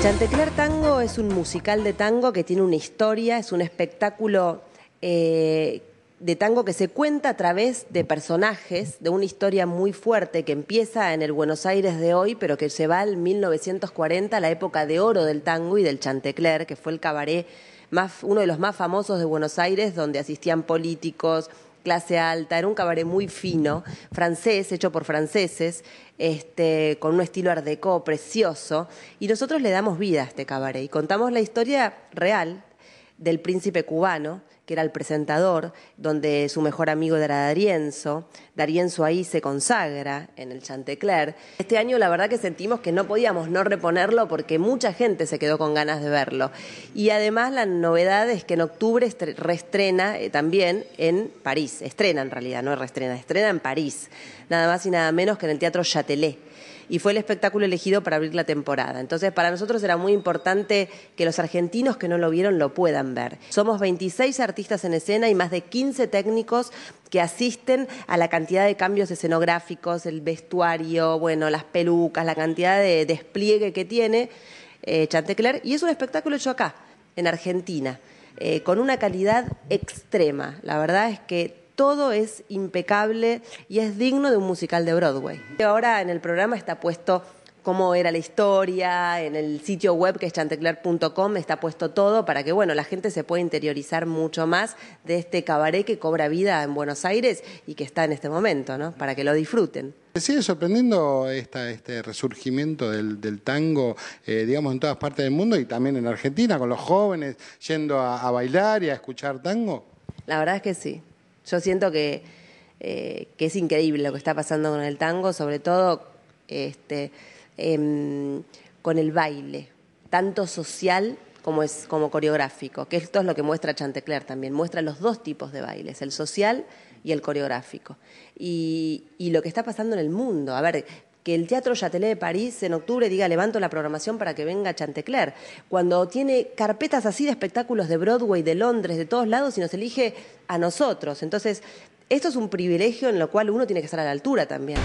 Chantecler Tango es un musical de tango que tiene una historia, es un espectáculo eh, de tango que se cuenta a través de personajes, de una historia muy fuerte que empieza en el Buenos Aires de hoy, pero que se va al 1940, la época de oro del tango y del Chantecler, que fue el cabaret más, uno de los más famosos de Buenos Aires, donde asistían políticos, clase alta, era un cabaret muy fino, francés, hecho por franceses, este, con un estilo art precioso, y nosotros le damos vida a este cabaret y contamos la historia real del príncipe cubano que era el presentador, donde su mejor amigo era Darienzo. Darienzo ahí se consagra en el Chantecler. Este año la verdad que sentimos que no podíamos no reponerlo porque mucha gente se quedó con ganas de verlo. Y además la novedad es que en octubre reestrena eh, también en París. Estrena en realidad, no reestrena, estrena en París. Nada más y nada menos que en el Teatro Châtelet y fue el espectáculo elegido para abrir la temporada. Entonces, para nosotros era muy importante que los argentinos que no lo vieron lo puedan ver. Somos 26 artistas artistas en escena y más de 15 técnicos que asisten a la cantidad de cambios escenográficos, el vestuario, bueno, las pelucas, la cantidad de despliegue que tiene eh, Chantecler. Y es un espectáculo hecho acá, en Argentina, eh, con una calidad extrema. La verdad es que todo es impecable y es digno de un musical de Broadway. Ahora en el programa está puesto cómo era la historia, en el sitio web que es chantecler.com está puesto todo para que, bueno, la gente se pueda interiorizar mucho más de este cabaret que cobra vida en Buenos Aires y que está en este momento, ¿no? Para que lo disfruten. Me sigue sorprendiendo esta, este resurgimiento del, tango, eh, digamos, en todas partes del mundo y también en Argentina, con los jóvenes yendo a, bailar y a escuchar tango. La verdad es que sí. Yo siento que, eh, que es increíble lo que está pasando con el tango, sobre todo este, Em, con el baile, tanto social como, es, como coreográfico, que esto es lo que muestra Chantecler también, muestra los dos tipos de bailes, el social y el coreográfico. Y, lo que está pasando en el mundo, a ver, que el Teatro Châtelet de París en octubre diga levanto la programación para que venga Chantecler, cuando tiene carpetas así de espectáculos de Broadway, de Londres, de todos lados y nos elige a nosotros. Entonces, esto es un privilegio en lo cual uno tiene que estar a la altura también.